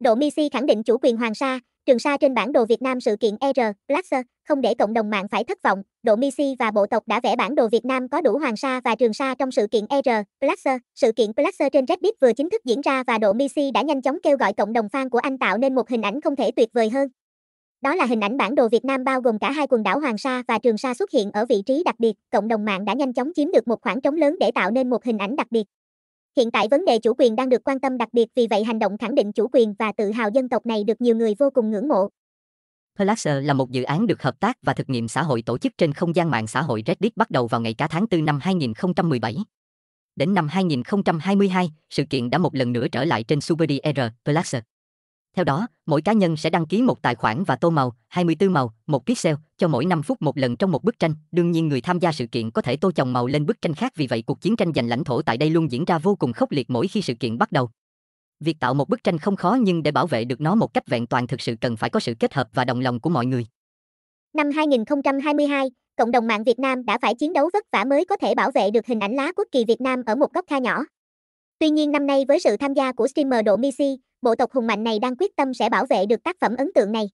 Đỗ Misi khẳng định chủ quyền Hoàng Sa, Trường Sa trên bản đồ Việt Nam sự kiện Er, Blaster, không để cộng đồng mạng phải thất vọng, Đỗ Misi và bộ tộc đã vẽ bản đồ Việt Nam có đủ Hoàng Sa và Trường Sa trong sự kiện Er, Blaster. Sự kiện Blaster trên Reddit vừa chính thức diễn ra và Đỗ Misi đã nhanh chóng kêu gọi cộng đồng fan của anh tạo nên một hình ảnh không thể tuyệt vời hơn. Đó là hình ảnh bản đồ Việt Nam bao gồm cả hai quần đảo Hoàng Sa và Trường Sa xuất hiện ở vị trí đặc biệt, cộng đồng mạng đã nhanh chóng chiếm được một khoảng trống lớn để tạo nên một hình ảnh đặc biệt. Hiện tại vấn đề chủ quyền đang được quan tâm đặc biệt vì vậy hành động khẳng định chủ quyền và tự hào dân tộc này được nhiều người vô cùng ngưỡng mộ. Plusher là một dự án được hợp tác và thực nghiệm xã hội tổ chức trên không gian mạng xã hội Reddit bắt đầu vào ngày cả tháng 4 năm 2017. Đến năm 2022, sự kiện đã một lần nữa trở lại trên SuperDR Plusher. Theo đó, mỗi cá nhân sẽ đăng ký một tài khoản và tô màu, 24 màu, một pixel, cho mỗi 5 phút một lần trong một bức tranh. Đương nhiên người tham gia sự kiện có thể tô chồng màu lên bức tranh khác vì vậy cuộc chiến tranh giành lãnh thổ tại đây luôn diễn ra vô cùng khốc liệt mỗi khi sự kiện bắt đầu. Việc tạo một bức tranh không khó nhưng để bảo vệ được nó một cách vẹn toàn thực sự cần phải có sự kết hợp và đồng lòng của mọi người. Năm 2022, cộng đồng mạng Việt Nam đã phải chiến đấu vất vả mới có thể bảo vệ được hình ảnh lá quốc kỳ Việt Nam ở một góc kha nhỏ. Tuy nhiên năm nay với sự tham gia của streamer Độ Misi, bộ tộc hùng mạnh này đang quyết tâm sẽ bảo vệ được tác phẩm ấn tượng này.